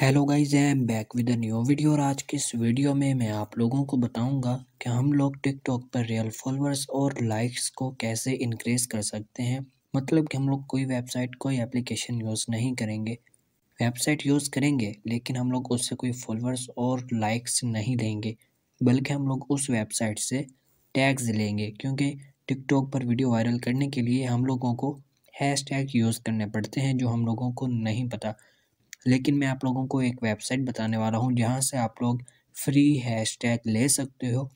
hello guys I am back with a new video और आज के इस वीडियो में मैं आप लोगों को बताऊंगा कि हम लोग टिकटॉक पर रियल फॉलोअर्स और लाइक्स को कैसे इंक्रीज कर सकते हैं मतलब कि हम लोग कोई वेबसाइट कोई एप्लीकेशन यूज़ नहीं करेंगे वेबसाइट यूज़ करेंगे लेकिन हम लोग उससे कोई फॉलोअर्स और लाइक्स नहीं लेंगे बल्कि हम लोग उस वेबसाइट से टैग्स लेंगे क्योंकि टिकटॉक पर वीडियो वायरल करने के लिए हम लोगों को हैश यूज़ करने पड़ते हैं जो हम लोगों को नहीं पता लेकिन मैं आप लोगों को एक वेबसाइट बताने वाला हूँ जहाँ से आप लोग फ्री हैशटैग ले सकते हो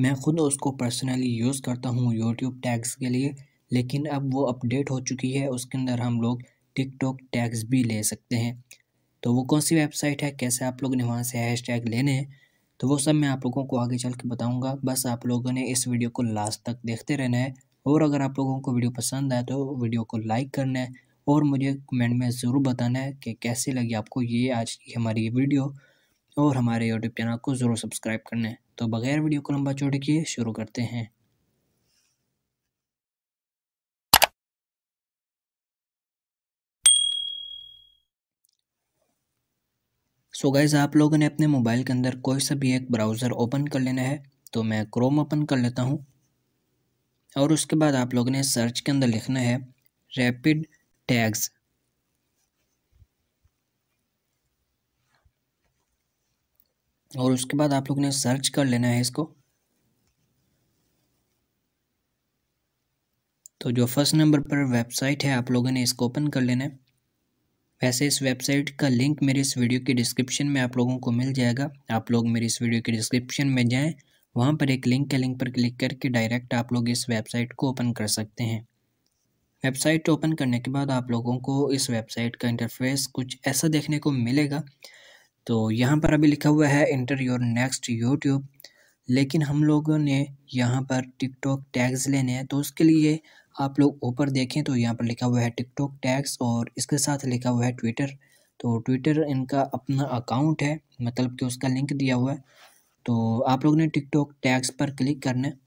मैं ख़ुद उसको पर्सनली यूज़ करता हूँ यूट्यूब टैग्स के लिए लेकिन अब वो अपडेट हो चुकी है उसके अंदर हम लोग टिकटॉक टैग्स भी ले सकते हैं तो वो कौन सी वेबसाइट है कैसे आप लोगों ने वहाँ से हैश टैग लेने हैं तो वो सब मैं आप लोगों को आगे चल के बताऊँगा बस आप लोगों ने इस वीडियो को लास्ट तक देखते रहना है और अगर आप लोगों को वीडियो पसंद आए तो वीडियो को लाइक करना है और मुझे कमेंट में ज़रूर बताना है कि कैसे लगी आपको ये आज की हमारी ये वीडियो और हमारे यूट्यूब चैनल को ज़रूर सब्सक्राइब करना है तो बगैर वीडियो को लंबा चोट किए शुरू करते हैं सो so गाइज़ आप लोगों ने अपने मोबाइल के अंदर कोई सा भी एक ब्राउज़र ओपन कर लेना है तो मैं क्रोम ओपन कर लेता हूँ और उसके बाद आप लोगों ने सर्च के अंदर लिखना है रैपिड टैग्स और उसके बाद आप लोग ने सर्च कर लेना है इसको तो जो फर्स्ट नंबर पर वेबसाइट है आप लोगों ने इसको ओपन कर लेना है वैसे इस वेबसाइट का लिंक मेरे इस वीडियो के डिस्क्रिप्शन में आप लोगों को मिल जाएगा आप लोग मेरे इस वीडियो के डिस्क्रिप्शन में जाएं वहाँ पर एक लिंक के लिंक पर क्लिक करके डायरेक्ट आप लोग इस वेबसाइट को ओपन कर सकते हैं वेबसाइट ओपन करने के बाद आप लोगों को इस वेबसाइट का इंटरफेस कुछ ऐसा देखने को मिलेगा तो यहाँ पर अभी लिखा हुआ है इंटर योर नेक्स्ट यूट्यूब लेकिन हम लोगों ने यहाँ पर टिकटॉक टैग्स लेने हैं तो उसके लिए आप लोग ऊपर देखें तो यहाँ पर लिखा हुआ है टिकटॉक टैग्स और इसके साथ लिखा हुआ है ट्विटर तो ट्विटर इनका अपना अकाउंट है मतलब कि उसका लिंक दिया हुआ है तो आप लोग ने टिकटॉक टैग्स पर क्लिक करना है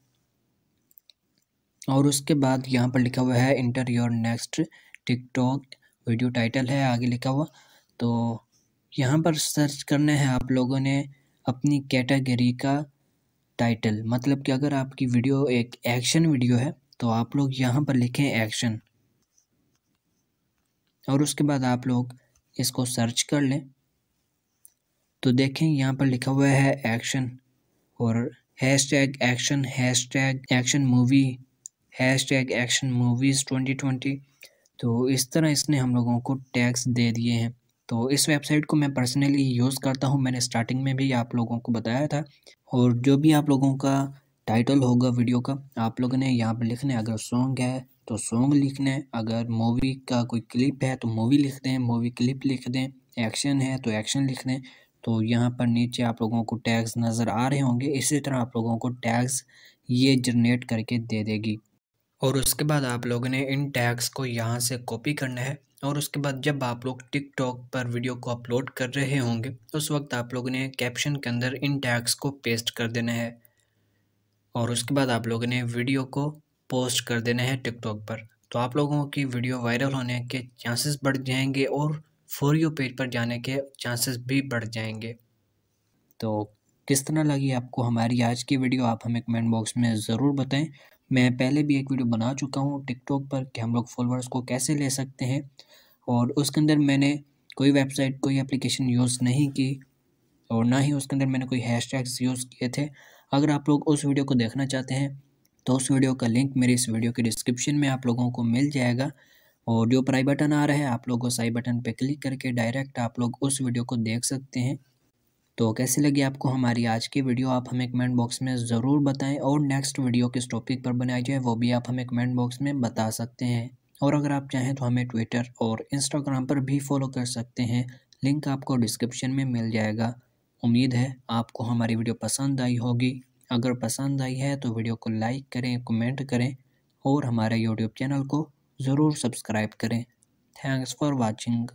और उसके बाद यहाँ पर लिखा हुआ है enter your next TikTok video title है आगे लिखा हुआ तो यहाँ पर सर्च करने हैं आप लोगों ने अपनी कैटेगरी का टाइटल मतलब कि अगर आपकी वीडियो एक एक्शन वीडियो है तो आप लोग यहाँ पर लिखें एक्शन और उसके बाद आप लोग इसको सर्च कर लें तो देखें यहाँ पर लिखा हुआ है एक्शन और hashtag action hashtag action movie hashtag action movies twenty twenty तो इस तरह इसने हम लोगों को टैग्स दे दिए हैं तो इस वेबसाइट को मैं पर्सनली यूज़ करता हूँ मैंने स्टार्टिंग में भी आप लोगों को बताया था और जो भी आप लोगों का टाइटल होगा वीडियो का आप लोगों ने यहाँ पर लिखना है अगर सॉन्ग है तो सॉन्ग लिखना है अगर मूवी का कोई क्लिप है तो मूवी लिख दें मूवी क्लिप लिख दें एक्शन है तो एक्शन लिख दें तो यहाँ पर नीचे आप लोगों को टैग्स नज़र आ रहे होंगे इसी तरह आप लोगों को टैग्स ये जनरेट करके दे देगी और उसके बाद आप लोगों ने इन टैग्स को यहाँ से कॉपी करना है और उसके बाद जब आप लोग टिकटॉक पर वीडियो को अपलोड कर रहे होंगे उस वक्त आप लोगों ने कैप्शन के अंदर इन टैग्स को पेस्ट कर देना है और उसके बाद आप लोगों ने वीडियो को पोस्ट कर देना है टिकटॉक पर तो आप लोगों की वीडियो वायरल होने के चांसेस बढ़ जाएंगे और फॉर यू पेज पर जाने के चांसेस भी बढ़ जाएंगे तो किस तरह लगी आपको हमारी आज की वीडियो आप हमें कमेंट बॉक्स में ज़रूर बताएं मैं पहले भी एक वीडियो बना चुका हूँ टिकटॉक पर कि हम लोग फॉलोअर्स को कैसे ले सकते हैं और उसके अंदर मैंने कोई वेबसाइट कोई एप्लीकेशन यूज़ नहीं की और ना ही उसके अंदर मैंने कोई हैशटैग्स यूज़ किए थे अगर आप लोग उस वीडियो को देखना चाहते हैं तो उस वीडियो का लिंक मेरे इस वीडियो के डिस्क्रिप्शन में आप लोगों को मिल जाएगा और जो प्राई बटन आ रहा है आप लोग उस आई बटन पर क्लिक करके डायरेक्ट आप लोग उस वीडियो को देख सकते हैं तो कैसी लगी आपको हमारी आज की वीडियो आप हमें कमेंट बॉक्स में ज़रूर बताएं और नेक्स्ट वीडियो किस टॉपिक पर बनाई जाए वो भी आप हमें कमेंट बॉक्स में बता सकते हैं और अगर आप चाहें तो हमें ट्विटर और इंस्टाग्राम पर भी फॉलो कर सकते हैं लिंक आपको डिस्क्रिप्शन में मिल जाएगा उम्मीद है आपको हमारी वीडियो पसंद आई होगी अगर पसंद आई है तो वीडियो को लाइक करें कमेंट करें और हमारे यूट्यूब चैनल को ज़रूर सब्सक्राइब करें थैंक्स फॉर वॉचिंग